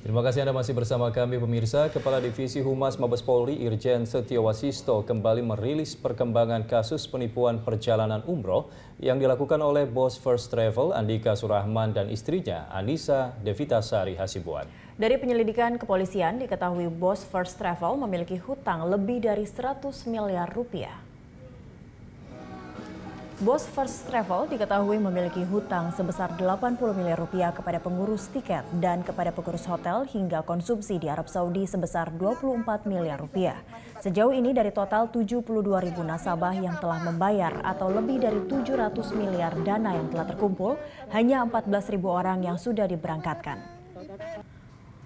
Terima kasih Anda masih bersama kami pemirsa. Kepala Divisi Humas Mabes Polri Irjen Setio Wasisto kembali merilis perkembangan kasus penipuan perjalanan umroh yang dilakukan oleh bos First Travel Andika Surahman dan istrinya Anissa Devitasari Hasibuan. Dari penyelidikan kepolisian diketahui bos First Travel memiliki hutang lebih dari 100 miliar rupiah. Bos First Travel diketahui memiliki hutang sebesar 80 miliar rupiah kepada pengurus tiket dan kepada pengurus hotel hingga konsumsi di Arab Saudi sebesar 24 miliar rupiah. Sejauh ini dari total 72 ribu nasabah yang telah membayar atau lebih dari 700 miliar dana yang telah terkumpul, hanya 14 ribu orang yang sudah diberangkatkan.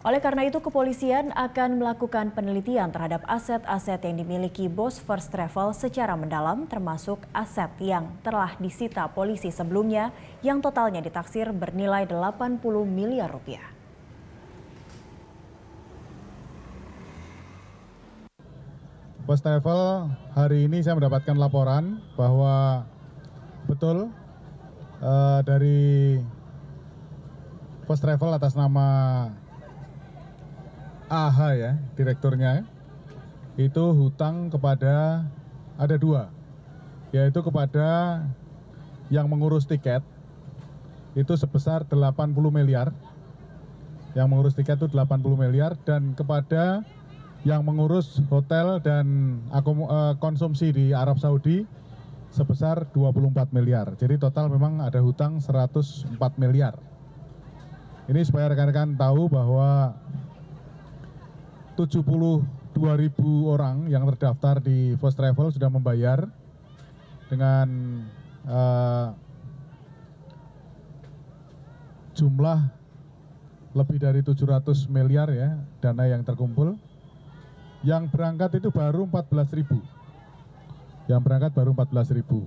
Oleh karena itu, kepolisian akan melakukan penelitian terhadap aset-aset yang dimiliki bos First Travel secara mendalam, termasuk aset yang telah disita polisi sebelumnya yang totalnya ditaksir bernilai 80 miliar rupiah. Bos Travel hari ini saya mendapatkan laporan bahwa betul uh, dari Bos Travel atas nama AH ya, direkturnya itu hutang kepada ada dua, yaitu kepada yang mengurus tiket itu sebesar 80 miliar, yang mengurus tiket itu 80 miliar dan kepada yang mengurus hotel dan e, konsumsi di Arab Saudi sebesar 24 miliar. Jadi total memang ada hutang 104 miliar. Ini supaya rekan-rekan tahu bahwa tujuh puluh dua ribu orang yang terdaftar di first travel sudah membayar dengan uh, jumlah lebih dari 700 miliar ya dana yang terkumpul. Yang berangkat itu baru belas ribu. Yang berangkat baru belas ribu.